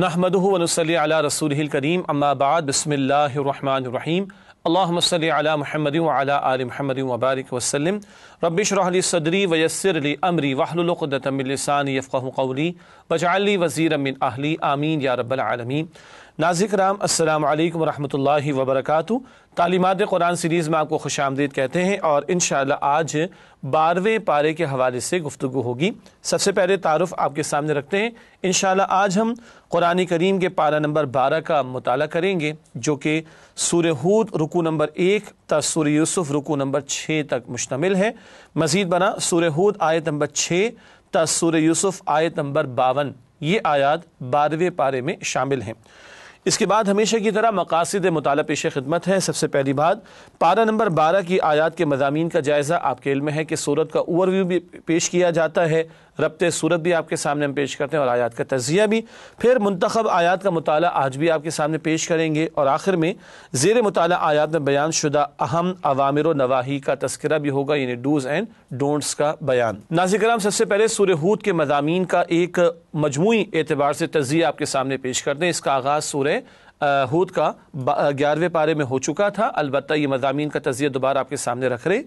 नहमदनसली रसूल करीम अम्माबाद बसमीम अल्लाम अला महमद आल महमद वबारक वसलम रबिशरली सदरी वयसरली अमरी वाहलुलतमिलसान यफ़ कौली बजाली वज़ी अमिन आहली आमीन या रबालमीन नाजिक राम अस्सलाम वालेकुम रहमतुल्लाहि व तालीमत कुरान सीरीज़ में आपको खुश आमदीद कहते हैं और इन आज बारहवें पारे के हवाले से गुफ्तु होगी सबसे पहले तारफ़ आपके सामने रखते हैं इन आज हम कुरान करीम के पारा नंबर बारह का मताल करेंगे जो कि सूर हूद रुकू नंबर एक त सूर यूसुफ़ रुकू नंबर छः तक मुश्तमिल है मज़ीद बना सूर हूद आयत नंबर छः त यूसुफ़ आयत नंबर बावन ये आयात बारहवें पारे में शामिल हैं इसके बाद हमेशा की तरह मकासद मताल पेश खिदमत है सबसे पहली बात पारा नंबर बारह की आयात के मजामी का जायज़ा आपके इल्म है कि सूरत का ओवरव्यू भी पेश किया जाता है रबत सूरत भी आपके सामने हम पेश करते हैं और आयात का तजिया भी फिर मंतखब आयात का मताल आज भी आपके सामने पेश करेंगे और आखिर में जेर मताल आयात में बयान शुदा अहम अवामिर नवाही का तस्करा भी होगा यानी डूज एंड डोंट्स का बयान नाजिक कराम सबसे पहले सूर्य सूरहूद के मजामी का एक मजमू एतबार से तजिया आपके सामने पेश करते हैं इसका आगाज़ सूर्य हूद का ग्यारहवें पारे में हो चुका था अलबत् ये मजामी का तजिया दोबारा आपके सामने रख रहे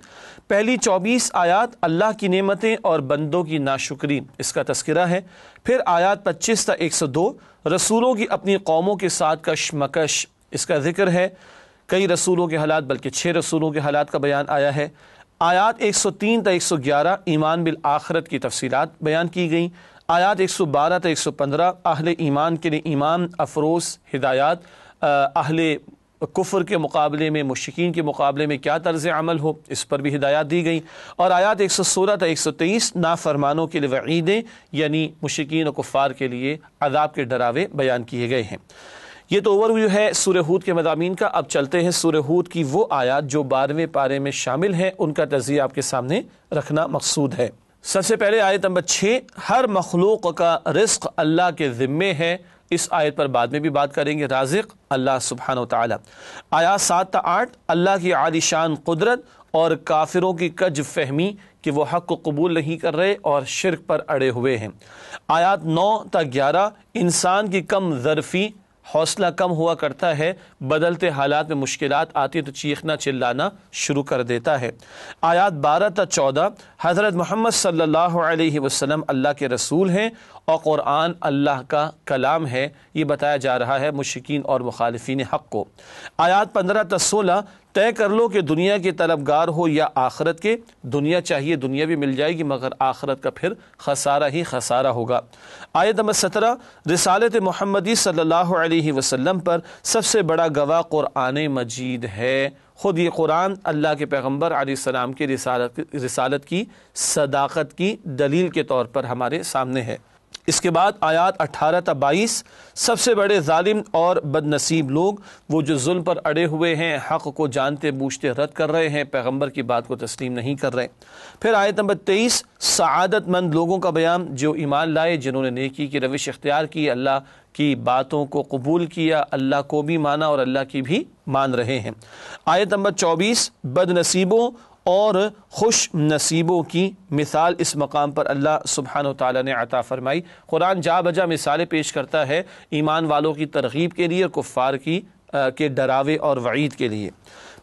पहली चौबीस आयात अल्लाह की नियमतें और बंदों की नाशुक्री इसका तस्करा है फिर आयात पच्चीस था एक सौ दो रसूलों की अपनी कौमों के साथ कशमकश इसका जिक्र है कई रसूलों के हालात बल्कि छः रसूलों के हालात का बयान आया है आयात एक सौ तीन था एक सौ ग्यारह ईमान बिल आखरत की तफसीत बयान की गई आयात एक सौ बारह तो एक सौ पंद्रह अहल ईमान के लिए ईमान अफरोस हिदायत अहल कुफर के मुकाबले में मुश्किन के मुकाबले में क्या तर्ज अमल हो इस पर भी हिदायत दी गई और आयात एक सौ सोलह था तो एक सौ तेईस नाफरमानों के लिए वईदें यानी मुश्किन और कुफ़ार के लिए अदाब के डरावे बयान किए गए हैं ये तो ओवरव्यू है हूद के मजामी का अब चलते हैं हूद की वो आयात जो बारहवें पारे में शामिल हैं उनका तजिया आपके सामने रखना मकसूद है सबसे पहले आयत नंबर छः हर मखलूक का रिस्क अल्लाह के ज़िम्मे है इस आयत पर बाद में भी बात करेंगे राजिक अल्लाह सुबहान ताली सात सात आठ अल्लाह की आलिशान कुदरत और काफिरों की कज फहमी कि वो हक़ को कबूल नहीं कर रहे और शिरक पर अड़े हुए हैं आयात नौ तक ग्यारह इंसान की कम ज़रफ़ी हौसला कम हुआ करता है बदलते हालात में मुश्किल आती तो चीखना चिल्लाना शुरू कर देता है आयात बारह त चौदह हज़रत मोहम्मद सल्ला वसलम अल्लाह के रसूल हैं और क़ुरान अल्लाह का कलाम है ये बताया जा रहा है मुश्किन और मुखालफी हक़ को आयात पंद्रह त सोलह तय कर लो कि दुनिया के तलबगार हो या आखरत के दुनिया चाहिए दुनिया भी मिल जाएगी मगर आखरत का फिर खसारा ही खसारा होगा आयत नंबर सत्रह रिसालत महमदी सल्लल्लाहु अलैहि वसल्लम पर सबसे बड़ा गवाह क़ुरान मजीद है ख़ुद ये कुरान अल्लाह के पैगम्बर आसमाम की रिसालत रिसालत की सदाकत की दलील के तौर पर हमारे सामने है इसके बाद आयात अठारह तब बाईस सबसे बड़े ालिम और बदनसीब लोग वो जो जुल पर अड़े हुए हैं हक़ को जानते बूझते रद्द कर रहे हैं पैगम्बर की बात को तस्लीम नहीं कर रहे फिर आयत नंबर तेईस शादतमंद लोगों का बयान जो ईमान लाए जिन्होंने नेकी की रविश इख्तियार की अल्लाह की बातों को कबूल किया अल्लाह को भी माना और अल्लाह की भी मान रहे हैं आयत नंबर चौबीस बदनसीबों और खुश नसीबों की मिसाल इस मकाम पर अल्लाह सुबहान तला ने अता फ़रमाई कुरान जा बजा मिसालें पेश करता है ईमान वालों की तरगीब के लिए कुफ़ार की आ, के डरावे और वईद के लिए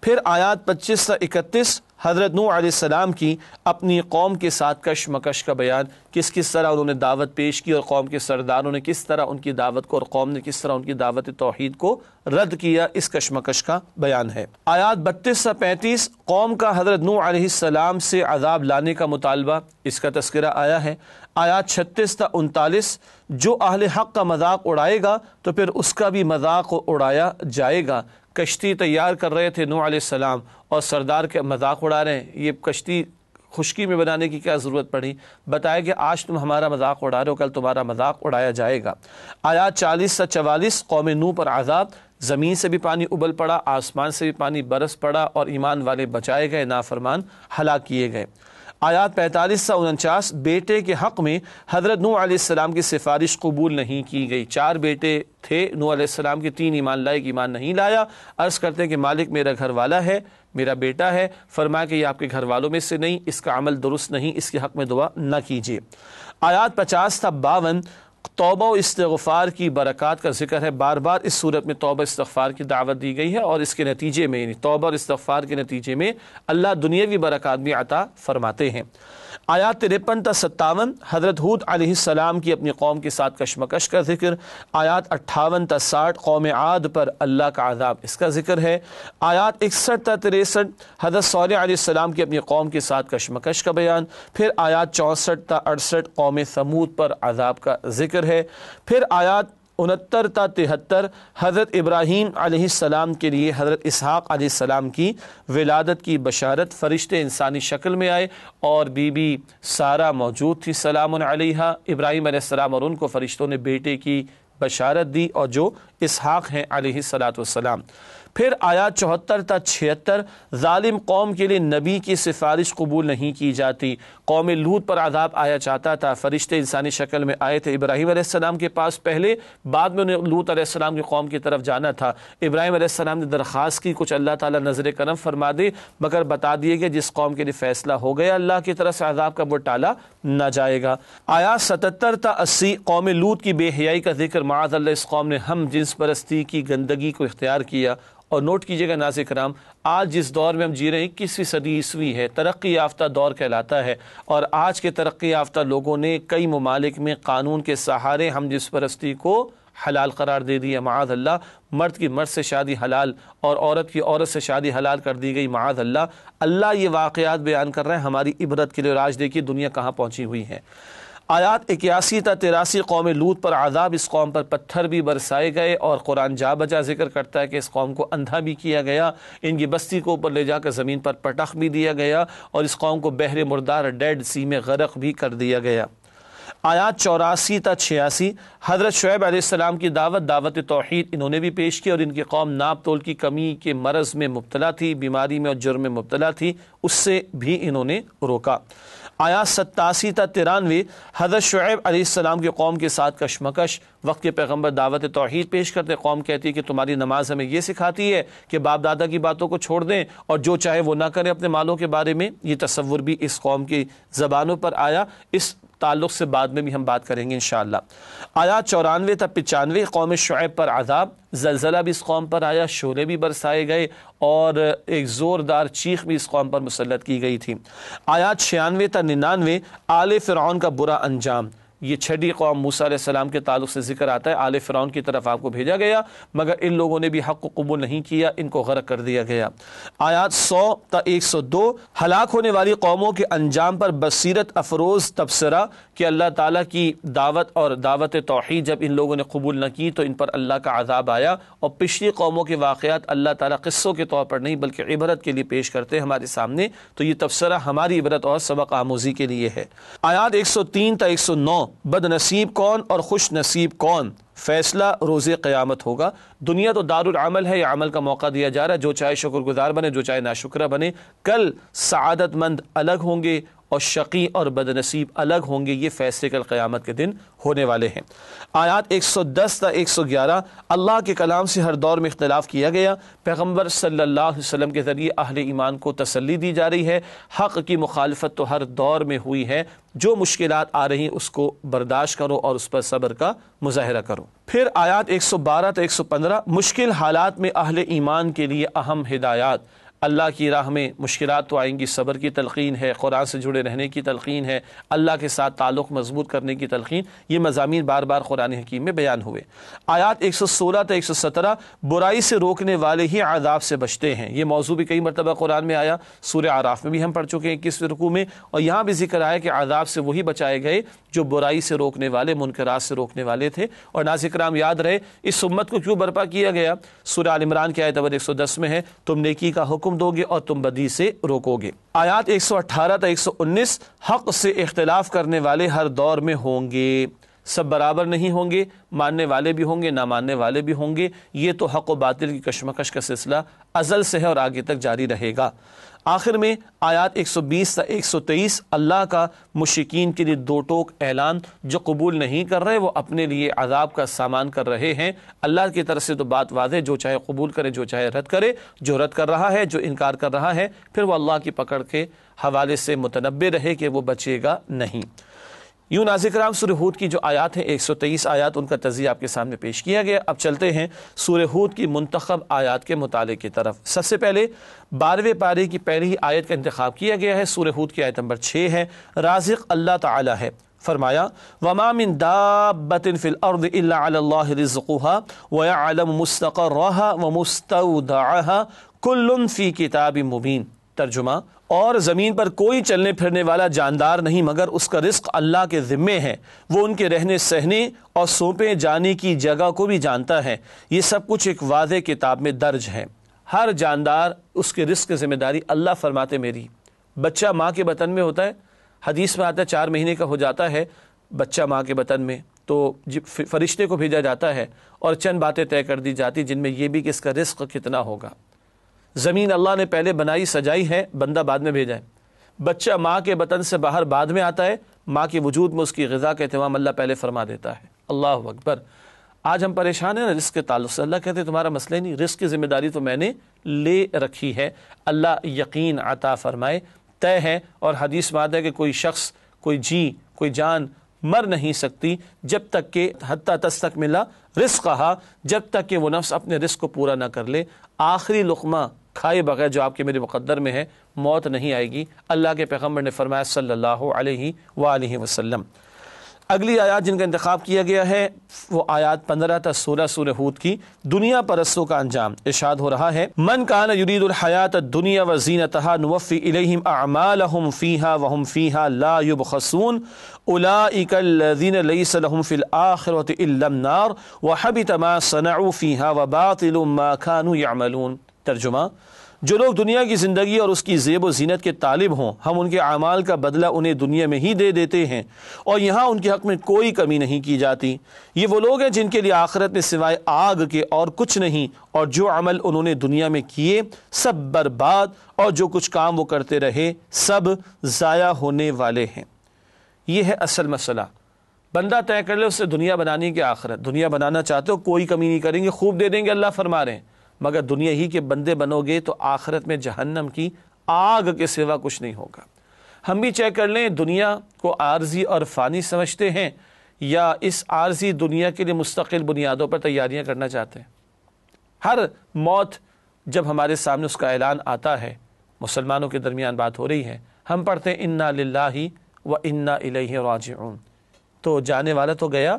फिर आयात पच्चीस से इकतीस हज़रत नू आसम की अपनी कौम के साथ कशमकश का बयान किस किस तरह उन्होंने दावत पेश की और कौम के सरदारों ने किस तरह उनकी दावत को और कौम ने किस तरह उनकी दावत तोहद को रद्द किया इस कशमकश का बयान है आयात बत्तीस सौ पैंतीस कौम का हज़रत नू आसम से अजाब लाने का मुतालबा इसका तस्करा आया है आयात छत्तीस था उनतालीस जो अहल हक का मजाक उड़ाएगा तो फिर उसका भी मजाक उड़ाया जाएगा कश्ती तैयार कर रहे थे नू आसमाम और सरदार के मजाक उड़ा रहे हैं ये कश्ती खुशकी में बनाने की क्या ज़रूरत पड़ी बताया कि आज तुम हमारा मजाक उड़ा रहे हो कल तुम्हारा मजाक उड़ाया जाएगा आया चालीस से चवालीस कौम नू पर आज़ाद ज़मीन से भी पानी उबल पड़ा आसमान से भी पानी बरस पड़ा और ईमान वाले बचाए गए नाफरमान हला किए गए आयात पैंतालीस सौ उनचास बेटे के हक़ में हज़रत नू आसमाम की सिफारिश कबूल नहीं की गई चार बेटे थे नू आसमाम के तीन ईमान लाए कि ईमान नहीं लाया अर्ज़ करते हैं कि मालिक मेरा घर वाला है मेरा बेटा है फरमाया कि ये आपके घर वालों में से नहीं इसका अमल दुरुस्त नहीं इसके हक़ में दुआ ना कीजिए आयात पचास था बावन तोबा इस्तफ़ार की बरक़ात का जिक्र है बार बार इस सूरत में तोबा इस्तार की दावत दी गई है और इसके नतीजे में यानी तोबा और के नतीजे में अल्लाह दुनियावी बरक़ात भी अता फरमाते हैं आया तिरपन तथा सत्तावन हज़रत हूद आसमाम की अपनी कौम के साथ कशमकश का जिक्र आयात अट्ठावन तथा साठ कौम आद पर अल्लाह का आजाब इसका जिक्र है आयात इकसठ तथा तिरसठ हज़रत सौर की अपनी कौम के साथ कशमकश का बयान फिर आयात चौंसठ तथा अड़सठ कौम समूद पर आजाब का जिक्र है फिर आयात उनहत्तर ता तिहत्तर हज़रत इब्राहीम आसमाम के लिए हज़रत इसहाक़ की विलादत की बशारत फ़रिश्ते इंसानी शक्ल में आए और बीबी सारा मौजूद थी सलाम इब्राहिम इब्राहीम आसमाम और उनको फ़रिश्तों ने बेटे की बशारत दी और जो इसहाक़ हैं आलतम फिर आया चौहत्तर ता छिहत्तर ालिम कौम के लिए नबी की सिफारिश कबूल नहीं की जाती कौम लूत पर आदाब आया चाहता था फरिश्ते इंसानी शक्ल में आए थे इब्राहिम आसमाम के पास पहले बाद में उन्हें लूत आसमाम की कौम की तरफ जाना था इब्राहिम आसमाम ने दरख्वास्त की कुछ अल्लाह ताली नज़र करम फरमा दे मगर बता दिए गए जिस कौम के लिए फैसला हो गया अल्लाह की तरफ से आदाब का वो टाला ना जाएगा आया सतर त अस्सी कौम लूत की बेहयाई का जिक्र माज इस कौम ने हम जिस परस्ती की गंदगी को इख्तियार किया और नोट कीजिएगा नाजिक कराम आज जिस दौर में हम जी रहे हैं इक्कीसवीं सदी ईस्वी है तरक्की याफ्ता दौर कहलाता है और आज के तरक्की याफ्ता लोगों ने कई ममालिक में कानून के सहारे हम जिस परस्ती को हलाल करार दे दिया माज अल्लाह मर्द की मर्द से शादी हलाल और औरत की औरत से शादी हलाल कर दी गई माज अल्लाह अल्लाह ये वाक़ बयान कर रहे हैं हमारी इबरत के लिए राज देखिए दुनिया कहाँ पहुँची हुई है आयात इक्यासी ता तिरासी कौम लूत पर आज़ाब इस कौम पर पत्थर भी बरसाए गए और कुरान जा बजा जिक्र करता है कि इस कौम को अंधा भी किया गया इनकी बस्ती को ऊपर ले जाकर ज़मीन पर पटख भी दिया गया और इस कौम को बहरे मुर्दार डेड सी में गरक भी कर दिया गया आयात चौरासी ता छियासी हज़रत शुएब आसमाम की दावत दावत तोहद इन्होंने भी पेश की और इनकी कौम नाप तोल की कमी के मरज़ में मुबतला थी बीमारी में और जुर्म में मुबतला थी उससे भी इन्होंने रोका आया सत्तासी ता तिरानवे हज़रत शुएब आसमाम की कौम के साथ कशमकश वक्त के पैगम्बर दावत तोहहीद पेश करते कौम कहती है कि तुम्हारी नमाज हमें यह सिखाती है कि बाप दादा की बातों को छोड़ दें और जो चाहे वो ना करें अपने मालों के बारे में ये तस्वुर भी इस कौम की ज़बानों पर आया इस ताल्लुक़ से बाद में भी हम बात करेंगे इन आयात चौरानवे तक पचानवे कौम शुएब पर आदाब जलजला भी इस कौम पर आया शोले भी बरसाए गए और एक ज़ोरदार चीख भी इस कौम पर मुसलत की गई थी आयात छियानवे तक निन्यानवे आल फ़िरौन का बुरा अंजाम ये छठी कौम मूसा सलाम के तलुक से जिक्र आता है आल फ़िरौन की तरफ आपको भेजा गया मगर इन लोगों ने भी हक़ को कबूल नहीं किया इनको गर्क कर दिया गया आयात सौ त एक सौ दो हलाक होने वाली कौमों के अंजाम पर बसरत अफरोज़ तबसरा कि अल्लाह ताली की दावत और दावत तोहही जब इन लोगों ने कबूल न की तो इन पर अल्लाह का आज़ाब आया और पिछली कौमों के वाक़ात अल्लाह ताली क़स्सों के तौर पर नहीं बल्कि इबरत के लिए पेश करते हैं हमारे सामने तो ये तबसरा हमारी इबरत और सबक आमोज़ी के लिए है आयात एक सौ तीन त एक सौ नौ बदनसीब कौन और खुश नसीब कौन फैसला रोजे क़यामत होगा दुनिया तो दारुलमल है या अमल का मौका दिया जा रहा है जो चाहे शुक्रगुजार बने जो चाहे नाशुक्रा बने कल सआदतमंद अलग होंगे और शकी और बदनसीब अलग होंगे ये फैसले कल क़्यामत के दिन होने वाले हैं आयात 110 सौ ग्यारह अल्लाह के कलाम से हर दौर में इख्तलाफ किया गया पैगम्बर सल्ला अलैहि के ज़रिए अहल ईमान को तसली दी जा रही है हक़ की मुखालफत तो हर दौर में हुई है जो मुश्किल आ रही हैं उसको बर्दाश्त करो और उस पर सब्र का मुजाहरा करो फिर आयात 112 तो पंद्रह मुश्किल हालात में अहल ईमान के लिए अहम हिदायत अल्लाह की राह में मुश्किल तो आएंगी सब्र की तलखीन है क़ुरान से जुड़े रहने की तलखीन है अल्लाह के साथ ताल्लुक़ मजबूत करने की तलखीन ये मजामी बार बार क़ुरान हकीम में बयान हुए आयात एक सौ सोलह तो एक सौ सत्रह बुराई से रोकने वाले ही आदाब से बचते हैं ये मौजू भी कई मरतबा कुरान में आया सूर्य आराफ में भी हम पढ़ चुके हैं किस रुकू में और यहाँ भी जिक्र आया कि आदाब से वही बचाए गए जो बुराई से रोकने वाले मुनकरात से रोकने वाले थे और नाजिक्राम याद रहे इस उम्मत को क्यों बर्पा किया गया सूर्य आलमरान के आयतवर एक सौ दस में है तुम नेकी का हुक्म हुक्म दोगे और तुम बदी से रोकोगे आयात 118 तक 119 हक से इख्तलाफ करने वाले हर दौर में होंगे सब बराबर नहीं होंगे मानने वाले भी होंगे ना मानने वाले भी होंगे ये तो हक व बातिल की कशमकश का सिलसिला अजल से है और आगे तक जारी रहेगा आखिर में आयात 120 से 123 अल्लाह का मुशिकीन के लिए दो टोक ऐलान जो कबूल नहीं कर रहे वो अपने लिए अदाब का सामान कर रहे हैं अल्लाह की तरफ से तो बात वाजे जो चाहे कबूल करे जो चाहे रद्द करे जो रद्द कर रहा है जो इनकार कर रहा है फिर वह अल्लाह की पकड़ के हवाले से मुतनबे रहे कि वो बचेगा नहीं यूं नाजिक राम सूर्यहूद की जो आयात हैं एक सौ तेईस आयात उनका तजिया आपके सामने पेश किया गया अब चलते हैं सूर्यहूद की मंतखब आयात के मुताले की तरफ सबसे पहले बारहवें पारे की पहली आयत का इंतखब किया गया है सूर्यहूद की आयत नंबर छः है राजिक अल्लाह ताला है फरमाया वमामिन दाबतिन फिल अर्द इल्लाहा व मुस्तः कुल्लुन फ़ी किताब मुबीन तर्जुमा और ज़मीन पर कोई चलने फिरने वाला जानदार नहीं मगर उसका रिस्क अल्लाह के ज़िम्मे है वो उनके रहने सहने और सौंपे जाने की जगह को भी जानता है ये सब कुछ एक वाज किताब में दर्ज है हर जानदार उसके रिस्क ज़िम्मेदारी अल्लाह फरमाते मेरी बच्चा माँ के बतन में होता है हदीस में आता है चार महीने का हो जाता है बच्चा माँ के बतन में तो फरिश्ते को भेजा जाता है और चंद बातें तय कर दी जाती जिनमें यह भी कि इसका रिस्क कितना होगा ज़मीन अल्लाह ने पहले बनाई सजाई है बंदा बाद में भेजा है बच्चा माँ के बतन से बाहर बाद में आता है माँ के वजूद में उसकी गज़ा का अहतमाम अल्लाह पहले फरमा देता है अल्लाह अकबर आज हम परेशान हैं ना रिस्क के तल्ल से अल्लाह कहते तुम्हारा मसला नहीं रिस्क की ज़िम्मेदारी तो मैंने ले रखी है अल्लाह यकीन आता फरमाए तय है और हदीस में है कि कोई शख्स कोई जी कोई जान मर नहीं सकती जब तक के हती तस्तक मिला रिस्क कहा जब तक कि वह नफ्स अपने रिस्क को पूरा ना कर ले आखिरी लुकमा खाए बगैर जो आपके मेरे मुकदर में है मौत नहीं आएगी अल्लाह के पैगम्बर ने फरमाया सल्लल्लाहु अलैहि वसल्लम अगली आयात जिनका इंतखब किया गया है वो आयात पंद्रह तक सोलह सूर हूद की दुनिया परस्तों का अंजाम इशाद हो रहा है मन कान युरीदुलहयात दुनिया व जीन तहा नवफ़ी इलहिम अमाल फ़ीहा वहम फ़ीहा लायुब खसून उलाकल्लिन लईसलहम आखरत नार व हबी तमा सनाऊ फ़ीहा व बातिल मा खानू यामलून तर्जुमा जो लोग दुनिया की ज़िंदगी और उसकी जेब व जीनत के तालिब हों हम उनके अमाल का बदला उन्हें दुनिया में ही दे देते हैं और यहाँ उनके हक़ में कोई कमी नहीं की जाती ये वो लोग हैं जिनके लिए आखिरत में सिवाय आग के और कुछ नहीं और जो अमल उन्होंने दुनिया में किए सब बर्बाद और जो कुछ काम वो करते रहे सब ज़ाया होने वाले हैं ये है असल मसला बंदा तय कर ले उससे दुनिया बनाने की आखिरत दुनिया बनाना चाहते हो कोई कमी नहीं करेंगे खूब दे देंगे अल्लाह फरमा रहे हैं मगर दुनिया ही के बंदे बनोगे तो आखिरत में जहन्नम की आग के सिवा कुछ नहीं होगा हम भी चेक कर लें दुनिया को आर्जी और फ़ानी समझते हैं या इस आर्जी दुनिया के लिए मुस्तकिल बुनियादों पर तैयारियाँ करना चाहते हैं हर मौत जब हमारे सामने उसका ऐलान आता है मुसलमानों के दरमियान बात हो रही है हम पढ़ते हैं इन्ना लाही व इन्ना इलही तो जाने वाला तो गया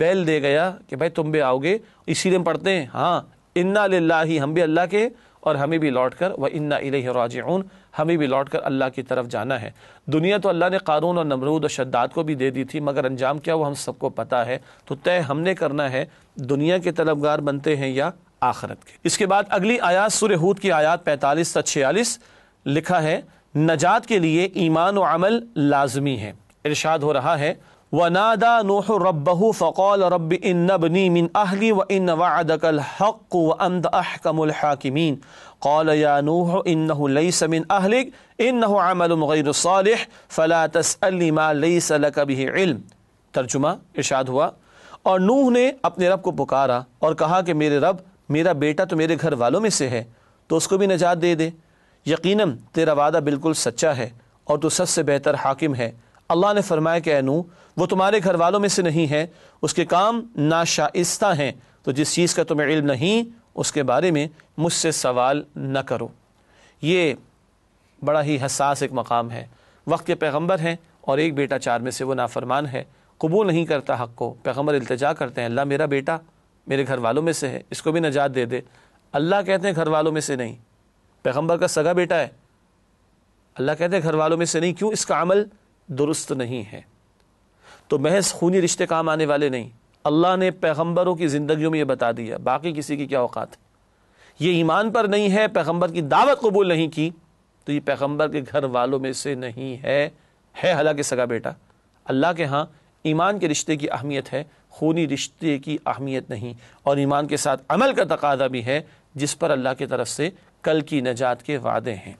बैल दे गया कि भाई तुम भी आओगे इसीलिए हम पढ़ते हैं हाँ इन्ना लाही हम भी अल्लाह के और हमें भी लौट कर व इन्ना राजून हमें भी लौट कर अल्लाह की तरफ जाना है दुनिया तो अल्लाह ने कानून और नमरूद और शद्दात को भी दे दी थी मगर अंजाम क्या वो हम सबको पता है तो तय हमने करना है दुनिया के तलबगार बनते हैं या आखरत के इसके बाद अगली आयात सुरहूद की आयात पैंतालीस से छियालीस लिखा है नजात के लिए ईमान व अमल लाजमी है इर्शाद हो रहा है वनादा नूह रब्बहु फ़कौल रब इन नबनी मिन अहली व इन वादकल हक़ व अमद अहकमुल हाकिमीन कौल या नूह इन लईस मिन अहलिक इन अमलग़ैरसाल फ़ला तसलिमा लईस लकबी इल्म तर्जुमा इरशाद हुआ और नूह ने अपने रब को पुकारा और कहा कि मेरे रब मेरा बेटा तो मेरे घर वालों में से है तो उसको भी नजात दे दे यकीनन तेरा वादा बिल्कुल सच्चा है और तू सबसे बेहतर हाकिम है अल्लाह ने फरमाया कि नूह वो तुम्हारे घर वालों में से नहीं है उसके काम नाशाइस्ता हैं तो जिस चीज़ का तुम्हें इल्म नहीं उसके बारे में मुझसे सवाल न करो ये बड़ा ही हसास एक मकाम है वक्त के पैगम्बर हैं और एक बेटा चार में से वो नाफरमान है कबूल नहीं करता हक़ को पैगम्बर अल्तजा करते हैं अल्लाह मेरा बेटा मेरे घर वालों में से है इसको भी नजात दे दे अल्लाह कहते हैं घर वालों में से नहीं पैगम्बर का सगा बेटा है अल्लाह कहते हैं घर वालों में से नहीं क्यों इसका अमल दुरुस्त नहीं है तो महज खूनी रिश्ते काम आने वाले नहीं अल्लाह ने पैगम्बरों की ज़िंदगियों में ये बता दिया बाकी किसी की क्या औकात है ये ईमान पर नहीं है पैगम्बर की दावत कबूल नहीं की तो ये पैगम्बर के घर वालों में से नहीं है है हालांकि सगा बेटा अल्लाह के यहाँ ईमान के रिश्ते की अहमियत है खूनी रिश्ते की अहमियत नहीं और ईमान के साथ अमल का तकादा भी है जिस पर अल्लाह की तरफ से कल की नजात के वादे हैं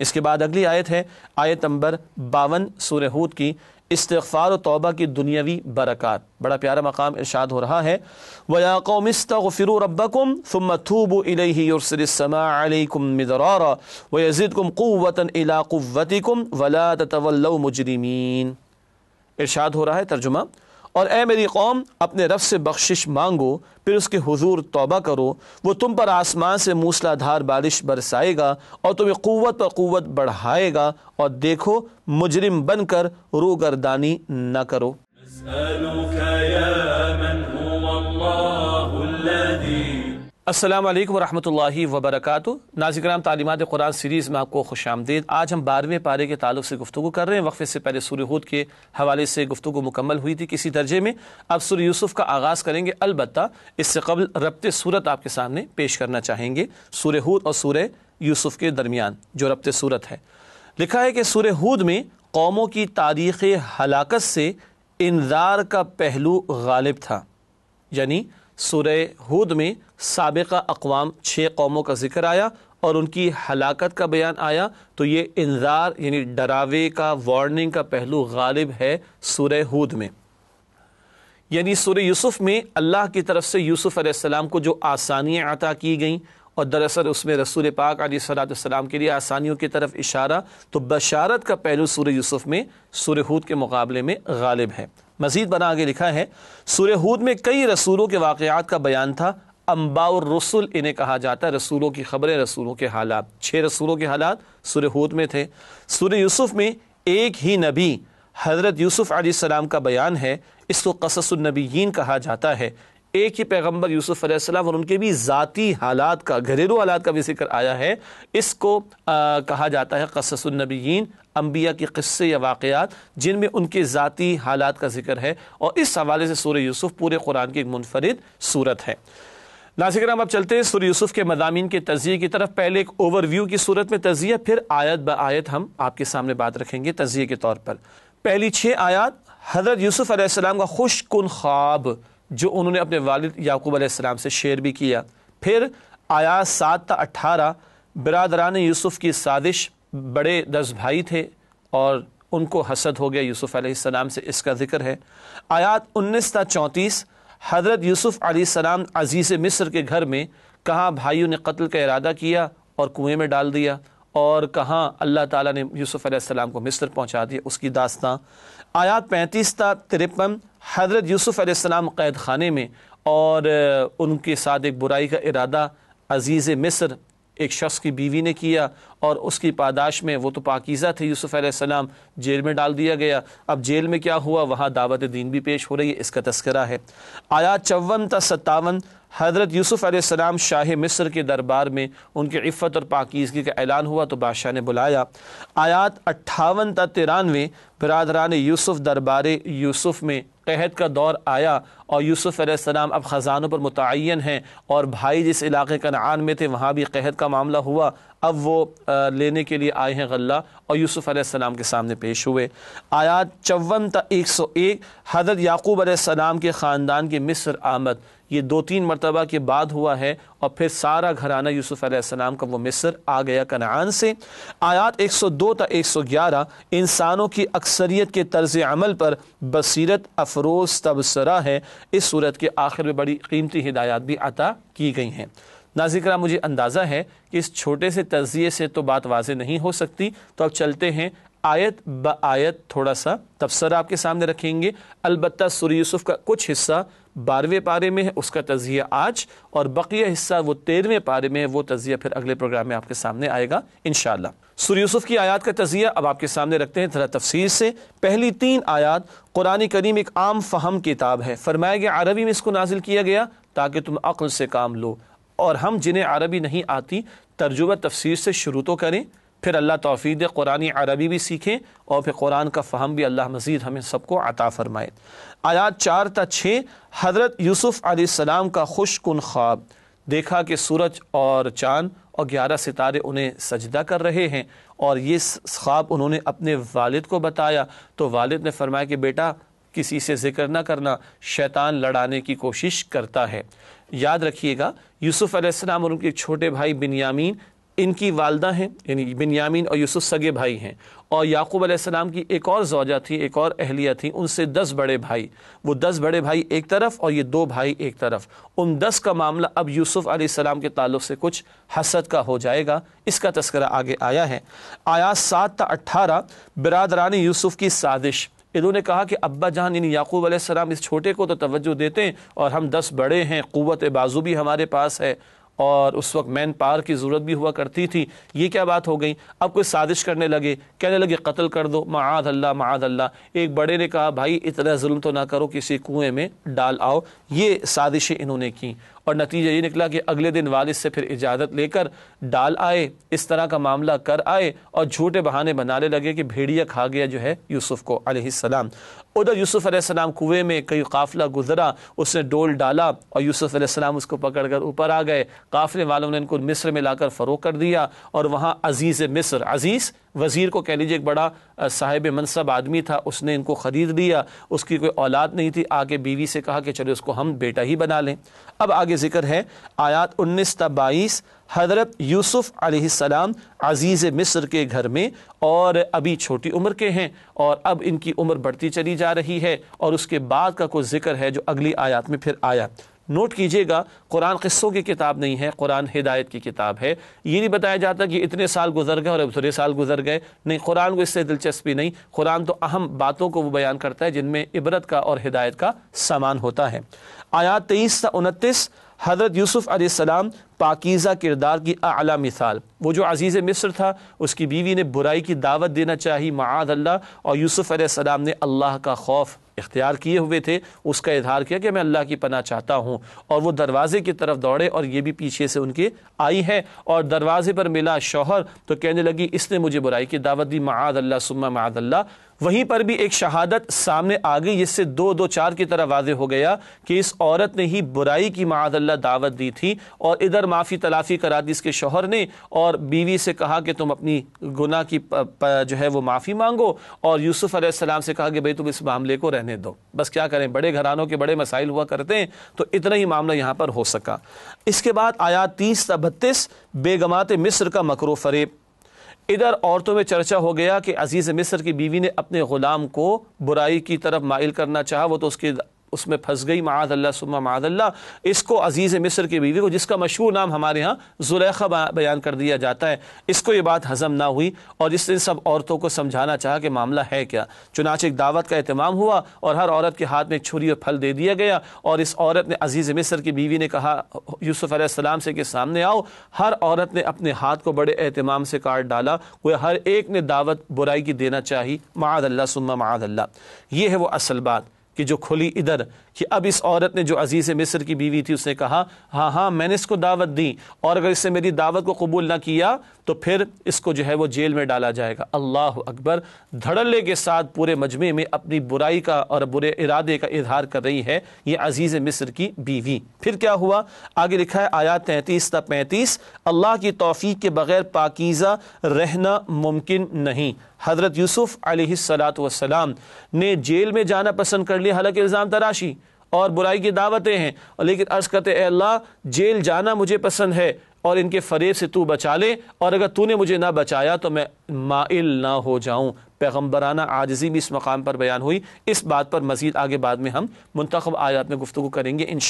इसके बाद अगली आयत है आयत नंबर बावन सूर की इस्तफ़ार और तोबा की दुनियावी बरक़ात बड़ा प्यारा मकाम इर्शाद हो रहा है वया कौमस्तफ़िर रबकुम फ़ुमथूब इलसमाकुम मदरौर वज़िदकुम क़ुवतन इलाक़ुवतिकुम वला तवल्ल मुजरमीन इर्शाद हो रहा है तर्जुमा और ए मेरी कौम अपने रब से बख्शिश मांगो फिर उसके हुजूर तौबा करो वो तुम पर आसमान से मूसलाधार बारिश बरसाएगा और तुम्हें क़वत पर क़वत बढ़ाएगा और देखो मुजरिम बनकर रोगरदानी न करो असलम वरहमल वबरक नाजिक्राम तालीमत कुरान सीरीज़ में आपको खुश आमदीद आज हम बारहवें पारे के ताल्लुक से गुफ्तु कर रहे हैं वक्फे से पहले हूद के हवाले से गुफ्तु मुकम्मल हुई थी किसी दर्जे में अब सूर यूसुफ का आगाज़ करेंगे अलबत् इससे कबल रबत सूरत आपके सामने पेश करना चाहेंगे हूद और सूर्य यूसुफ के दरमियान जो रबत सूरत है लिखा है कि हूद में कौमों की तारीख़ हलाकत से इनदार का पहलू गालिब था यानी सूर्य हूद में सबका अकवाम छः कौमों का जिक्र आया और उनकी हलाकत का बयान आया तो ये इंजार यानी डरावे का वार्निंग का पहलू गालिब है सूर हूद में यानी सूर्य यूसुफ में अल्लाह की तरफ से यूसुफ़ अलैहिस्सलाम को जो आसानियाँ अता की गईं और दरअसल उसमें रसूल पाक सलाम के लिए आसानियों की तरफ इशारा तो बशारत का पहलू सूर यूसुफ में सूर्य हूद के मुकाबले में गालिब है मजीद बना आगे लिखा है सूर हूद में कई रसूलों के वाकयात का बयान था अम्बाउर रसुल इन्हें कहा जाता है रसूलों की खबरें रसूलों के हालात छः रसूलों के हालात सुर हूद में थे सुर यूसुफ में एक ही नबी हज़रत यूसुफ आसमाम का बयान है इसको कससनबीन कहा जाता है एक ही पैगम्बर यूसुफ अलैहिस्सलाम और उनके भी ज़ाती हालात का घरेलू हालात का भी जिक्र आया है इसको आ, कहा जाता है कससनबीन अम्बिया के कस्से या वाक़ात जिनमें उनके ज़ाती हालात का जिक्र है और इस हवाले से सूर यूसुफ पूरे कुरान की एक मुनफरद सूरत है नाजिक्राम अब चलते हैं सुर यूसुफ के मदामी के तजिए की तरफ पहले एक ओवरव्यू की सूरत में तजिया फिर आयत ब आयत हम आपके सामने बात रखेंगे तजिए के तौर पर पहली छः आयात हज़रत यूसुफ आसमाम का खुश कन ख्वाब जो उन्होंने अपने वाल याकूब आसमाम से शेयर भी किया फिर आयात सात त अट्ठारह बरदरान यूसुफ की साजिश बड़े दस भाई थे और उनको हसद हो गया यूसुफ आसमाम से इसका जिक्र है आयात उन्नीस त चौंतीस हज़रत यूसुफ़ सलाम अज़ीज़ मिस्र के घर में कहाँ भाइयों ने कत्ल का इरादा किया और कुएँ में डाल दिया और कहाँ अल्लाह ताला ने यूसुफ़ सलाम को मिस्र पहुँचा दिया उसकी दास्तां आयात पैंतीस था तिरपन हज़रत यूसुफ़ सलाम कैद खाने में और उनके साथ एक बुराई का इरादा अज़ीज़ मिस्र एक शख्स की बीवी ने किया और उसकी पादाश में वो तो पाकिज़ा थे यूसुफ़ सलाम जेल में डाल दिया गया अब जेल में क्या हुआ वहाँ दावत दीन भी पेश हो रही है इसका तस्करा है आया चौवन ता सत्तावन हज़रत यूसुफ़ आसमाम शाह मिस्र के दरबार में उनकी इफ़त और पाकिजगी का ऐलान हुआ तो बादशाह ने बुलाया आयात अट्ठावन त तिरानवे बरदरान यूसुफ़ दरबार यूसुफ़ में कहत का दौर आया और यूसुफ़ अलैहिस्सलाम अब ख़जानों पर मुतन हैं और भाई जिस इलाके का नान में थे वहाँ भी कहत का मामला हुआ अब वो लेने के लिए आए हैं गल्ला और यूसुफ़ अलैहिस्सलाम के सामने पेश हुए आयात चौवन त एक सौ एक हज़रत याकूब अलैहिस्सलाम के ख़ानदान के मिस्र आमद ये दो तीन मरतबा के बाद हुआ है और फिर सारा घराना यूसुफ का वो मिस्र आ गया कनान से आयात 102 तक ग्यारह इंसानों की अक्सरीत के तर्ज अमल पर बसरत अफरोज तबसरा है इस सूरत के आखिर में बड़ी कीमती हिदायत भी अता की गई हैं नाजिक्रा मुझे अंदाज़ा है कि इस छोटे से तजिए से तो बात वाज नहीं हो सकती तो अब चलते हैं आयत ब आयत थोड़ा सा तबसरा आपके सामने रखेंगे अलबत् सूर्य यूसुफ का कुछ हिस्सा बारहवें पारे में है उसका तजिया आज और बकिया हिस्सा वो तेरहवें पारे में है वो तजिया फिर अगले प्रोग्राम में आपके सामने आएगा इन सुर यूसुफ की आयात का तजिया अब आपके सामने रखते हैं थोड़ा तफसीर से पहली तीन आयात कुरान करीम एक आम फहम किताब है फरमाया गया अरबी में इसको नाजिल किया गया ताकि तुम अक्ल से काम लो और हम जिन्हें अरबी नहीं आती तर्जुबा तफसीर से शुरू तो करें फिर अल्लाह तोफ़ी कुरानी अरबी भी सीखें और फिर कुरान का फ़हम भी अल्लाह मज़ीद हमें सबको अता फ़रमाए आयात चार त छः हज़रत यूसुफ़ आसमाम का खुशकन ख्वाब देखा कि सूरज और चाँद और ग्यारह सितारे उन्हें सजदा कर रहे हैं और ये ख्वाब उन्होंने अपने वालद को बताया तो वालद ने फरमाया कि बेटा किसी से जिक्र ना करना शैतान लड़ाने की कोशिश करता है याद रखिएगा यूसुफ़ और उनके छोटे भाई बिनयामीन इनकी वालदा हैं यानी बिनयामीन और यूसुफ सगे भाई हैं और याकूब अलैहिस्सलाम की एक और जौजा थी एक और अहलिया थी उनसे दस बड़े भाई वो दस बड़े भाई एक तरफ और ये दो भाई एक तरफ उन दस का मामला अब यूसुफ अलैहिस्सलाम के ताल्लुक से कुछ हसद का हो जाएगा इसका तस्करा आगे आया है आया सात अट्ठारह बिरादरानी यूसुफ की साजिश इन्होंने कहा कि अब्बा जान इन याकूब अलैहिस्सलाम इस छोटे को तो तवज्जो देते हैं और हम दस बड़े हैं क़वत बाजू भी हमारे पास है और उस वक्त मैन पावर की ज़रूरत भी हुआ करती थी ये क्या बात हो गई अब कोई साजिश करने लगे कहने लगे कत्ल कर दो माद अल्लाह माद अल्लाह एक बड़े ने कहा भाई इतना जुल्म तो ना करो किसी कुएं में डाल आओ ये साजिशें इन्होंने की और नतीजा ये निकला कि अगले दिन वालिद से फिर इजाज़त लेकर डाल आए इस तरह का मामला कर आए और झूठे बहाने बनाने लगे कि भेड़िया खा गया जो है यूसुफ़ को अलैहिस्सलाम उधर यूसुफ़ अलैहिस्सलाम कुएं में कई काफ़िला गुजरा उसने डोल डाला और यूसुफ़ अलैहिस्सलाम उसको पकड़कर ऊपर आ गए काफ़िले वालों ने इनको मिस्र में लाकर फ़रोग कर दिया और वहाँ अज़ीज़ मिस्र अज़ीज़ वज़ीर को कह लीजिए एक बड़ा साहिब मनसब आदमी था उसने इनको ख़रीद लिया उसकी कोई औलाद नहीं थी आगे बीवी से कहा कि चलो उसको हम बेटा ही बना लें अब आगे ज़िक्र है आयात उन्नीस बाईस हज़रत यूसुफ़ आसमाम अज़ीज़ मिस्र के घर में और अभी छोटी उम्र के हैं और अब इनकी उम्र बढ़ती चली जा रही है और उसके बाद का कुछ जिक्र है जो अगली आयात में फिर आया नोट कीजिएगा कुरान क़स्सों की किताब नहीं है कुरान हिदायत की किताब है ये नहीं बताया जाता कि इतने साल गुजर गए और अब थोड़े साल गुजर गए नहीं कुरान को इससे दिलचस्पी नहीं कुरान तो अहम बातों को वो बयान करता है जिनमें इबरत का और हिदायत का सामान होता है आयात तेईस सौ उनतीस हज़रत यूसुफ़ आसमाम पाकिज़ा किरदार की अली मिसाल वो जो अज़ीज़ मिस्र था उसकी बीवी ने बुराई की दावत देना चाहिए माद अल्लाह और यूसुफ़ आसमाम ने अल्लाह का खौफ इख्तियार किए हुए थे उसका इजहार किया कि मैं अल्लाह की पना चाहता हूँ और वो दरवाजे की तरफ दौड़े और ये भी पीछे से उनके आई है और दरवाजे पर मिला शौहर तो कहने लगी इसने मुझे बुराई की दावत दी माद अल्लाह सुम्मा माद अल्लाह वहीं पर भी एक शहादत सामने आ गई जिससे दो दो चार की तरह वाज हो गया कि इस औरत ने ही बुराई की मादल्ला दावत दी थी और इधर माफ़ी तलाफ़ी करा दी इसके शोहर ने और बीवी से कहा कि तुम अपनी गुना की प, प, जो है वो माफ़ी मांगो और यूसुफ़ आसमाम से कहा कि भाई तुम इस मामले को रहने दो बस क्या करें बड़े घरानों के बड़े मसाइल हुआ करते हैं तो इतना ही मामला यहाँ पर हो सका इसके बाद आया तीस बत्तीस बेगमात मिस्र का मकरो फरेब इधर औरतों में चर्चा हो गया कि अजीज़ मिस्र की बीवी ने अपने ग़ुलाम को बुराई की तरफ माइल करना चाहा वो तो उसके उसमें फंस गई माद अल्लाह सुम्मा माद अल्लाह इसको अजीज़ मिस्र की बीवी को जिसका मशहूर नाम हमारे यहाँ जुलेखा बयान कर दिया जाता है इसको ये बात हजम ना हुई और इसने सब औरतों को समझाना चाहा कि मामला है क्या चुनाच एक दावत का अहतमाम हुआ और हर औरत के हाथ में एक छुरी और फल दे दिया गया और इस औरत ने अजीज़ मिस्र की बीवी ने कहा यूसुफ़ आसमाम से कि सामने आओ हर औरत ने अपने हाथ को बड़े अहतमाम से काट डाला वह हर एक ने दावत बुराई की देना चाहिए माद अल्लाह सुम्मा माद अल्लाह ये है वो असल बात कि जो खुली इधर कि अब इस औरत ने जो अजीज़ मिस्र की बीवी थी उसने कहा हाँ हाँ मैंने इसको दावत दी और अगर इसने मेरी दावत को कबूल ना किया तो फिर इसको जो है वो जेल में डाला जाएगा अल्लाह अकबर धड़ल्ले के साथ पूरे मजमे में अपनी बुराई का और बुरे इरादे का इजहार कर रही है ये अजीज़ मिस्र की बीवी फिर क्या हुआ आगे लिखा है आया तैंतीस तक पैंतीस अल्लाह की तोफ़ी के बगैर पाकिज़ा रहना मुमकिन नहीं हज़रत यूसुफ़ सलात वसलाम ने जेल में जाना पसंद कर लिया हालांकि इल्ज़ाम तराशी और बुराई की दावतें हैं और लेकिन अर्ज़ करते अल्लाह जेल जाना मुझे पसंद है और इनके फरेब से तू बचा ले और अगर तूने मुझे ना बचाया तो मैं माइल ना हो जाऊँ पैगम्बराना आजजी भी इस मकाम पर बयान हुई इस बात पर मज़ीद आगे बाद में हम मंतखब आयात में गुफ्तु करेंगे इन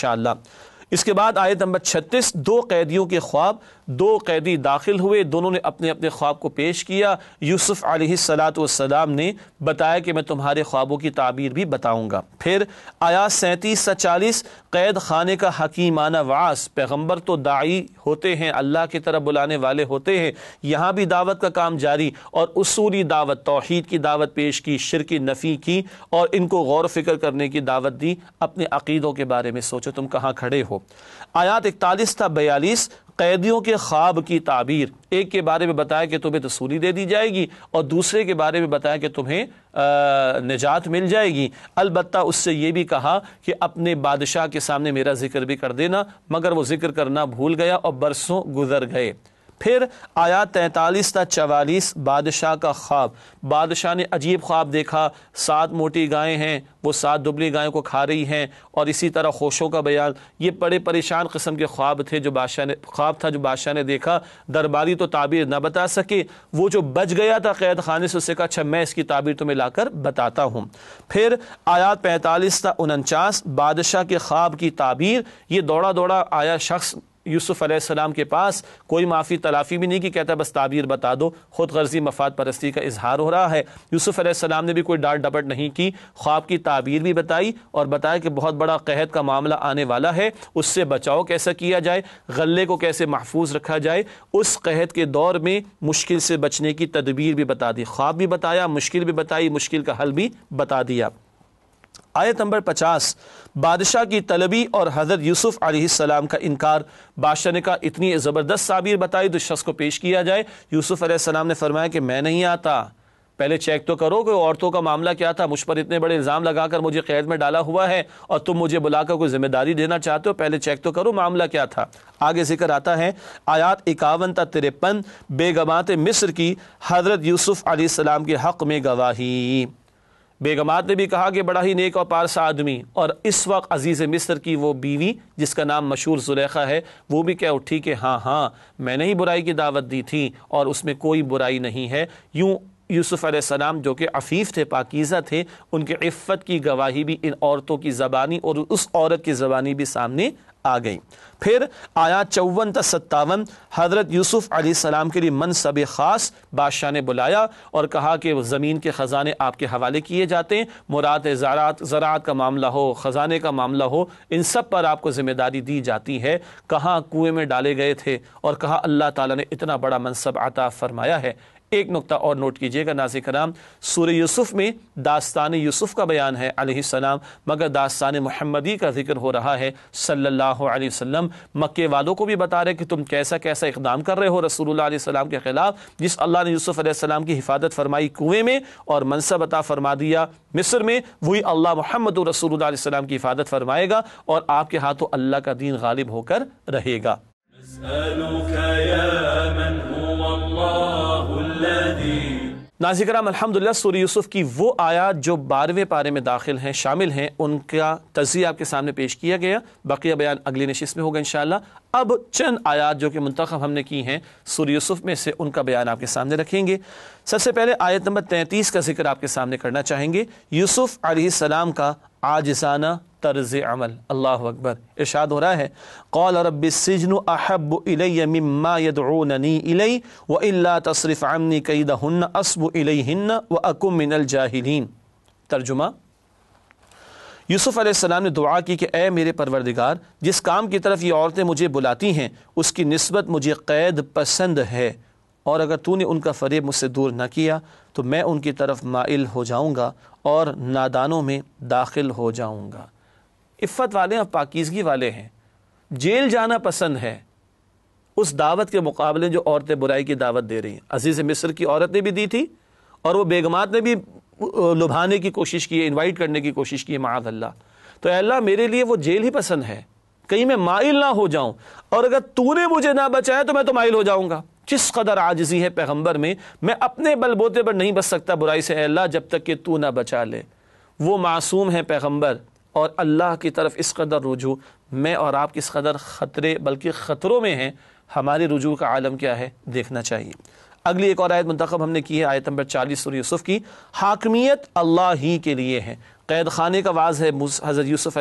इसके बाद आयत नंबर छत्तीस दो कैदियों के ख्वाब दो कैदी दाखिल हुए दोनों ने अपने अपने ख्वाब को पेश किया यूसुफ सलात सलातम ने बताया कि मैं तुम्हारे ख्वाबों की ताबीर भी बताऊँगा फिर आया सैंतीस सा चालीस कैद खाने का हकीमाना वास पैगम्बर तो दाई होते हैं अल्लाह की तरफ बुलाने वाले होते हैं यहाँ भी दावत का काम जारी और उसूली दावत तोहद की दावत पेश की शिर की नफ़ी की और इनको गौर फिक्र करने की दावत दी अपने अकीदों के बारे में सोचो तुम कहाँ खड़े हो आयात इकतालीस था बयालीस कैदियों के ख्वाब की ताबीर एक के बारे में बताया कि तुम्हें तसूली दे दी जाएगी और दूसरे के बारे में बताया कि तुम्हें निजात मिल जाएगी अलबत् उससे ये भी कहा कि अपने बादशाह के सामने मेरा जिक्र भी कर देना मगर वो जिक्र करना भूल गया और बरसों गुजर गए फिर आया तैंतालीस ता चवालीस बादशाह का ख्वाब बादशाह ने अजीब ख्वाब देखा सात मोटी गायें हैं वो सात दुबली गायों को खा रही हैं और इसी तरह खोशों का बयान ये बड़े परेशान कस्म के ख्वाब थे जो बादशाह ने ख्वाब था जो बादशाह ने देखा दरबारी तो ताबीर ना बता सके वो जो बच गया था कैद खाने से उससे कहा अच्छा मैं इसकी ताबीर तुम्हें लाकर बताता हूँ फिर आयात पैंतालीस था उनचास बादशाह के ख्वाब की ताबीर ये दौड़ा दौड़ा आया शख्स यूसुफ अलैहिस्सलाम के पास कोई माफ़ी तलाफ़ी भी नहीं की कहता बस ताबीर बता दो खुद गर्जी मफाद परस्ती का इजहार हो रहा है यूसुफ अलैहिस्सलाम ने भी कोई डांट डपट नहीं की ख्वाब की ताबीर भी बताई और बताया कि बहुत बड़ा कहत का मामला आने वाला है उससे बचाव कैसा किया जाए गले को कैसे महफूज रखा जाए उस कहत के दौर में मुश्किल से बचने की तदबीर भी बता दी ख्वाब भी बताया मुश्किल भी बताई मुश्किल का हल भी बता दिया आयत नंबर पचास बादशाह की तलबी और हज़रत यूसुफ आसमाम का इनकार बादशाह ने कहा इतनी ज़बरदस्त साबिर बताई तो शख्स को पेश किया जाए यूसुफ आसमाम ने फरमाया कि मैं नहीं आता पहले चेक तो करो कि औरतों का मामला क्या था मुझ पर इतने बड़े इल्ज़ाम लगाकर मुझे कैद में डाला हुआ है और तुम मुझे बुलाकर कोई जिम्मेदारी देना चाहते हो पहले चेक तो करो मामला क्या था आगे जिक्र आता है आयात इक्यावन तक तिरपन बेगमात मिस्र की हज़रत यूसुफ़ आसमाम के हक़ में गवाही बेगमात ने भी कहा कि बड़ा ही नेक और पारसा आदमी और इस वक्त अजीज़ मिस्र की वो बीवी जिसका नाम मशहूर जुलेखा है वो भी कह उठी कि हाँ हाँ मैंने ही बुराई की दावत दी थी और उसमें कोई बुराई नहीं है यूँ यूसुफ़ आसमाम जो कि अफ़ीफ़ थे पाकिज़ा थे उनके इफ़्फ़त की गवाही भी इन औरतों की ज़बानी और उस औरत की ज़बानी भी सामने आ गई फिर आया चौवन त सत्तावन हज़रत यूसुफ़ सलाम के लिए मनसब ख़ास बादशाह ने बुलाया और कहा कि ज़मीन के ख़ज़ाने आपके हवाले किए जाते हैं मुराद ज़रात ज़रात का मामला हो ख़ज़ाने का मामला हो इन सब पर आपको ज़िम्मेदारी दी जाती है कहाँ कुएँ में डाले गए थे और कहाँ अल्लाह ताली ने इतना बड़ा मनसब आता फ़रमाया है एक नुकता और नोट कीजिएगा नाजिक कराम सूर यूसुफ में दास्तान यूसुफ का बयान है अलैहिस्सलाम मगर दास्तान महमदी का जिक्र हो रहा है सल्लल्लाहु अलैहि वसल्लम मक्के वालों को भी बता रहे कि तुम कैसा कैसा इकदाम कर रहे हो रसूलुल्लाह के ख़िलाफ़ जिस अल्लाह ने यूसुफ अलैहिस्सलाम की हिफाजत फरमाई कुएँ में और मनसब अता फरमा दिया मिस्र में वही अल्लाह मोहम्मद रसूल सलाम की हिफाजत फरमाएगा और आपके हाथों अल्लाह का दीन गालिब होकर रहेगा राम अलहमदिल्ला सूर्य यूसुफ की वो आयात जो बारहवें पारे में दाखिल हैं शामिल हैं उनका तजिया आपके सामने पेश किया गया बकिया बयान अगली नशीस में होगा इन शाह अब चंद आयात जो कि मंतखब हमने की हैं सूर्य यूसुफ में से उनका बयान आपके सामने रखेंगे सबसे पहले आयत नंबर तैंतीस का जिक्र आपके सामने करना चाहेंगे यूसुफ सलाम का आजसाना तर्ज अमल अल्लाह अकबर इर्शाद हो रहा है कौल रबिसजन अहब इलम्मा यदनी व अला तसरफ़ आमनी कई दहन असब इलहिन व अकुम मिनल तर्जुमा यूसुफ़ अलैहिस्सलाम ने दुआ की कि ए मेरे परवरदिगार जिस काम की तरफ ये औरतें मुझे बुलाती हैं उसकी नस्बत मुझे क़ैद पसंद है और अगर तूने उनका फ़रेब मुझसे दूर न किया तो मैं उनकी तरफ माइल हो जाऊँगा और नादानों में दाखिल हो जाऊँगा इफ़त वाले और पाकिजगी वाले हैं जेल जाना पसंद है उस दावत के मुकाबले जो औरतें बुराई की दावत दे रही हैं अजीज़ मिस्र की औरत ने भी दी थी और वह बेगमात ने भी लुभाने की कोशिश की है इन्वाइट करने की कोशिश की है माद अल्लाह तो अल्लाह मेरे लिए वो जेल ही पसंद है कहीं मैं माइल ना हो जाऊं और अगर तूने मुझे ना बचाया तो मैं तो माइल हो जाऊंगा किस कदर आजजी है पैगंबर में मैं अपने बलबोते पर नहीं बच सकता बुराई से अल्लाह जब तक कि तू ना बचा ले वो मासूम है पैगंबर और अल्लाह की तरफ इस कदर रुझू मैं और आप किस कदर ख़तरे बल्कि ख़तरों में हैं हमारे रुजू का आलम क्या है देखना चाहिए अगली एक और आयत मंतखब हमने की है आयत नंबर चालीस सुर यूसुफ की हाकमियत अल्लाह ही के लिए है कैद खाने का वाज है हज़रत यूसुफ़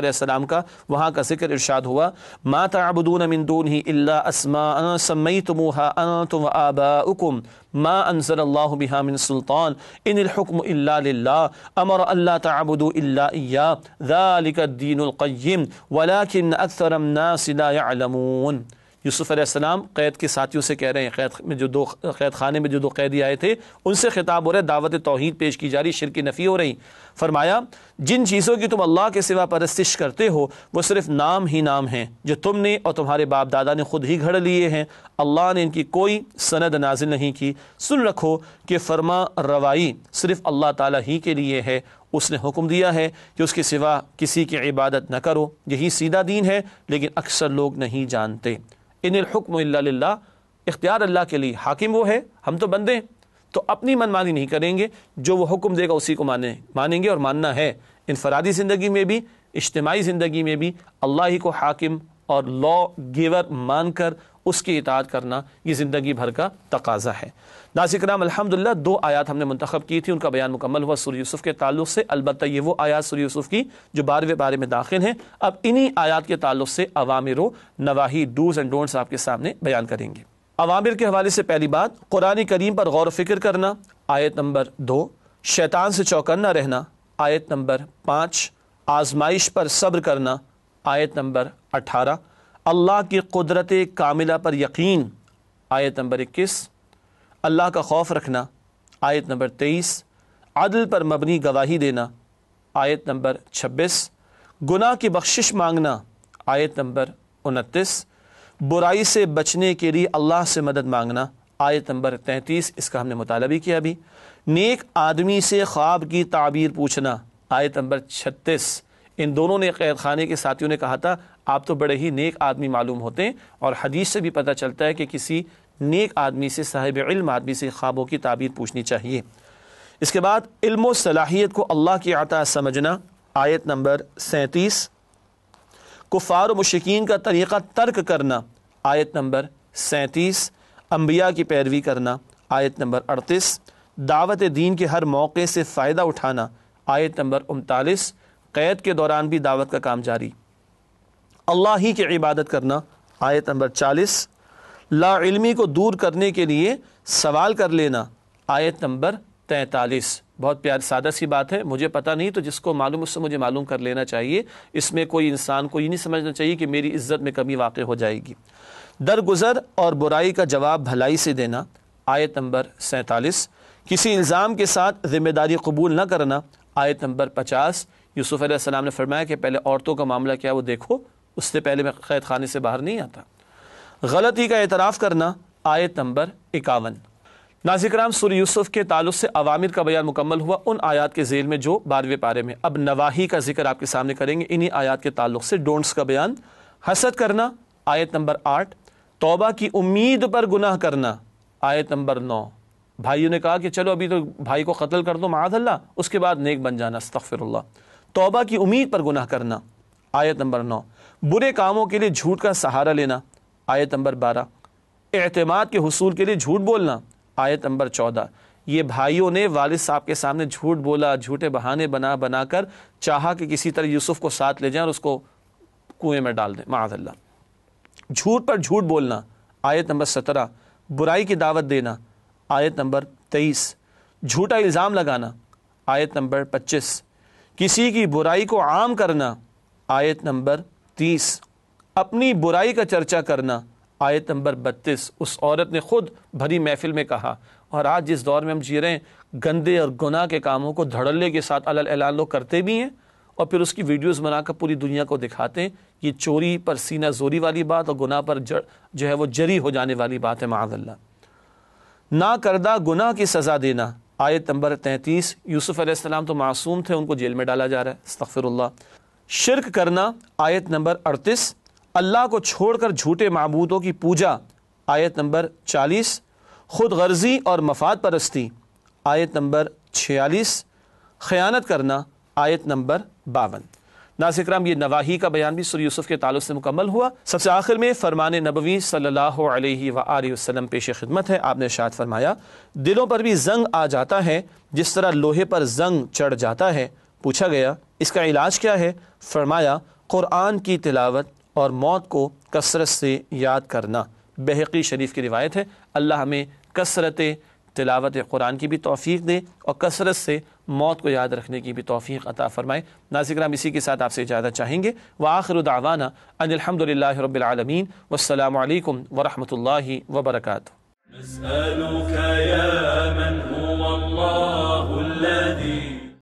का वहाँ का जिक्र इरशाद हुआ मा तबदून मिनदून ही इल्ला असमा तुम आबाकुम मा अनसर अल्लाह सुल्तान इन अमर अल्लाह तबदू इल्ला दीन वलाकिन अक्सर नासिला यूसुफ आसमाम क़ैद के साथियों से कह रहे हैं क़ैद में जो दो क़ैद खाने में जो दो कैदी आए थे उनसे खिताब हो रहे दावत तोहद पेश की जा रही शिरक नफ़ी हो रही फरमाया जिन चीज़ों की तुम अल्लाह के सिवा परस्तिश करते हो वो सिर्फ नाम ही नाम हैं जो तुमने और तुम्हारे बाप दादा ने खुद ही घड़ लिए हैं अल्लाह ने इनकी कोई सनद नाजिल नहीं की सुन रखो कि फरमा रवाई सिर्फ अल्लाह ताली ही के लिए है उसने हुक्म दिया है कि उसके सिवा किसी की इबादत न करो यही सीधा दीन है लेकिन अक्सर लोग नहीं जानते इनकम इख्तियार अल्लाह के लिए हाकिम वो है हम तो बंदे तो अपनी मनमानी नहीं करेंगे जो वो हुक्म देगा उसी को माने मानेंगे और मानना है इनफरादी ज़िंदगी में भी इज्तमाही ज़िंदगी में भी अल्लाह ही को हाकिम और लॉ गिवर मानकर उसकी इतात करना ये ज़िंदगी भर का तकाजा है राम अलहमदिल्ला दो आयात हमने मंतखब की थी उनका बयान मुकम्मल हुआ सूर्य यूसुफ के ताल्लुक से अलबत् ये वो आयात सूर्य यूसुफ की जो बारहवें बारे में दाखिल हैं अब इन्हीं आयात के ताल्लुक से अवामिर नवाही डूज एंड डोंट्स आपके सामने बयान करेंगे अवामिर के हवाले से पहली बात कुरान करीम पर गौर फिक्र करना आयत नंबर दो शैतान से चौकन्ना रहना आयत नंबर पाँच आजमाइश पर सब्र करना आयत नंबर अठारह अल्लाह की कुदरत कामिला पर यकीन आयत नंबर इक्कीस अल्लाह का खौफ रखना आयत नंबर तेईस अदल पर मबनी गवाही देना आयत नंबर छब्बीस गुनाह की बख्शिश मांगना आयत नंबर उनतीस बुराई से बचने के लिए अल्लाह से मदद मांगना आयत नंबर तैंतीस इसका हमने मुताला भी किया अभी नेक आदमी से ख्वाब की ताबीर पूछना आयत नंबर छत्तीस इन दोनों ने कैद खाने के साथियों ने कहा था आप तो बड़े ही नेक आदमी मालूम होते हैं और हदीस से भी पता चलता है कि किसी नेक आदमी से साहिब इल्म आदमी से ख्वाबों की ताबीर पूछनी चाहिए इसके बाद इल्म सलाहियत को अल्लाह की आता समझना आयत नंबर सैंतीस कुफ़ार मशिकीन का तरीक़ा तर्क करना आयत नंबर सैंतीस अम्बिया की पैरवी करना आयत नंबर अड़तीस दावत दीन के हर मौके से फ़ायदा उठाना आयत नंबर उनतालीस क़ैद के दौरान भी दावत का काम जारी अल्लाह ही की इबादत करना आयत नंबर चालीस लाइलमी को दूर करने के लिए सवाल कर लेना आयत नंबर तैंतालीस बहुत प्यार सादा सी बात है मुझे पता नहीं तो जिसको मालूम उससे मुझे मालूम कर लेना चाहिए इसमें कोई इंसान को ये नहीं समझना चाहिए कि मेरी इज्जत में कमी वाक़ हो जाएगी दरगुजर और बुराई का जवाब भलाई से देना आयत नंबर सैंतालीस किसी इल्ज़ाम के साथ ज़िम्मेदारी कबूल न करना आयत नंबर पचास यूसुफ़ ने फरमाया कि पहले औरतों का मामला क्या वो देखो उससे पहले मैं क़ैद खाने से बाहर नहीं आता गलती का एतराफ़ करना आयत नंबर इक्यावन नाजिक्राम सूर्य यूसुफ के तालुक से अवामिर का बयान मुकम्मल हुआ उन आयात के जेल में जो बारहवें पारे में अब नवाही का जिक्र आपके सामने करेंगे इन्हीं आयात के ताल्लुक से डोंट्स का बयान हसद करना आयत नंबर आठ तोबा की उम्मीद पर गुनाह करना आयत नंबर नौ भाइयों ने कहा कि चलो अभी तो भाई को कत्ल कर दो मादल्ला उसके बाद नेक बन जाना तफरल्ला तोबा की उम्मीद पर गुनाह करना आयत नंबर नौ बुरे कामों के लिए झूठ का सहारा लेना आयत नंबर बारह अतमाद के हसूल के लिए झूठ बोलना आयत नंबर चौदह ये भाइयों ने वालिद साहब के सामने झूठ बोला झूठे बहाने बना बना कर चाहा कि किसी तरह यूसुफ को साथ ले जाएं और उसको कुएं में डाल दें माजल्ला झूठ पर झूठ बोलना आयत नंबर सत्रह बुराई की दावत देना आयत नंबर तेईस झूठा इल्ज़ाम लगाना आयत नंबर पच्चीस किसी की बुराई को आम करना आयत नंबर तीस अपनी बुराई का चर्चा करना आयत नंबर बत्तीस उस औरत ने खुद भरी महफिल में कहा और आज जिस दौर में हम जी रहे हैं गंदे और गुनाह के कामों को धड़ल्ले के साथ अल ऐलान लोग करते भी हैं और फिर उसकी वीडियोस बनाकर पूरी दुनिया को दिखाते हैं ये चोरी पर सीना जोरी वाली बात और गुनाह पर जड़ जो है वो जरी हो जाने वाली बात है महादल्ला ना करदा गुनाह की सज़ा देना आयत नंबर तैंतीस यूसुफ़ अलैहिस्सलाम तो मासूम थे उनको जेल में डाला जा रहा है शिरक करना आयत नंबर अड़तीस अल्लाह को छोड़कर झूठे मबूदों की पूजा आयत नंबर चालीस खुद गर्जी और मफाद परस्ती आयत नंबर छियालीस ख़यानत करना आयत नंबर बावन नासिक्राम ये नवाही का बयान भी सुर यूसुफ के तालु से मुकम्मल हुआ सबसे आखिर में फरमान नबवी सल्ला वसलम पेश खिदमत है आपने शायद फरमाया दिलों पर भी जंग आ जाता है जिस तरह लोहे पर जंग चढ़ जाता है पूछा गया इसका इलाज क्या है फरमाया क़ुरान की तिलावत और मौत को कसरत से याद करना बहकी शरीफ की रिवायत है अल्लाह हमें कसरत तिलावत कुरान की भी तोफ़ी दे और कसरत से मौत को याद रखने की भी तोफ़ी अता फ़रमाए नाजिक राम इसी के साथ आपसे इजाज़त चाहेंगे व आखिर दावाना अनिलहमदिल्ला रबालमीन वालकम वरहमल वबरक نسألك يا من هو الله الذي